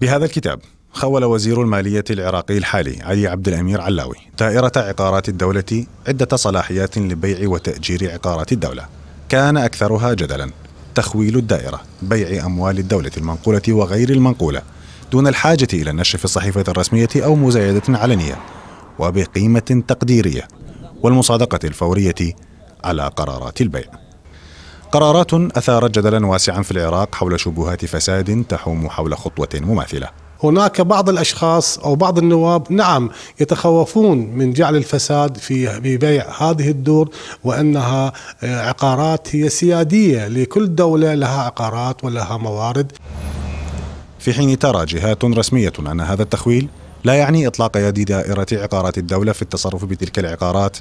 بهذا الكتاب خول وزير المالية العراقي الحالي علي عبد الأمير علاوي دائرة عقارات الدولة عدة صلاحيات لبيع وتأجير عقارات الدولة كان أكثرها جدلا تخويل الدائرة بيع أموال الدولة المنقولة وغير المنقولة دون الحاجة إلى النشر في الصحيفة الرسمية أو مزايدة علنية وبقيمة تقديرية والمصادقة الفورية على قرارات البيع قرارات أثارت جدلا واسعا في العراق حول شبهات فساد تحوم حول خطوة مماثلة هناك بعض الاشخاص او بعض النواب نعم يتخوفون من جعل الفساد في بيع هذه الدور وانها آه، عقارات هي سياديه لكل دوله لها عقارات ولها موارد. في حين ترى جهات رسميه ان هذا التخويل لا يعني اطلاق يد دائره عقارات الدوله في التصرف بتلك العقارات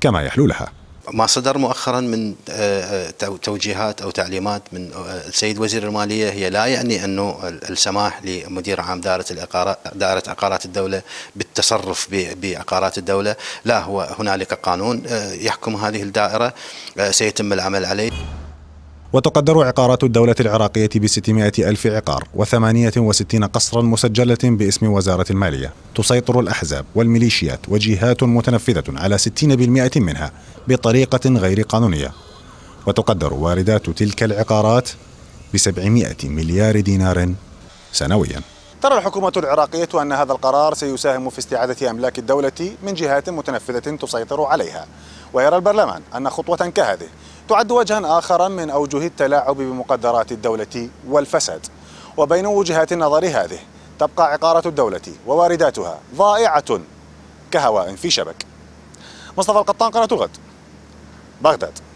كما يحلو لها. ما صدر مؤخرا من آه، آه، توجيهات او تعليمات من آه، السيد وزير الماليه هي لا يعني انه السماح لمدير عام دائره العقارات دائره عقارات الدوله بالتصرف بعقارات الدوله، لا هو هنالك قانون يحكم هذه الدائره سيتم العمل عليه. وتقدر عقارات الدولة العراقية ب 600 ألف عقار و68 قصرا مسجلة باسم وزارة المالية تسيطر الأحزاب والميليشيات وجهات متنفذة على 60% منها بطريقة غير قانونية وتقدر واردات تلك العقارات ب 700 مليار دينار سنويا ترى الحكومة العراقية أن هذا القرار سيساهم في استعادة أملاك الدولة من جهات متنفذة تسيطر عليها ويرى البرلمان أن خطوة كهذه تعد وجها آخر من أوجه التلاعب بمقدرات الدولة والفساد وبين وجهات النظر هذه تبقى عقارة الدولة ووارداتها ضائعة كهواء في شبك مصطفى القطان قناة غد بغداد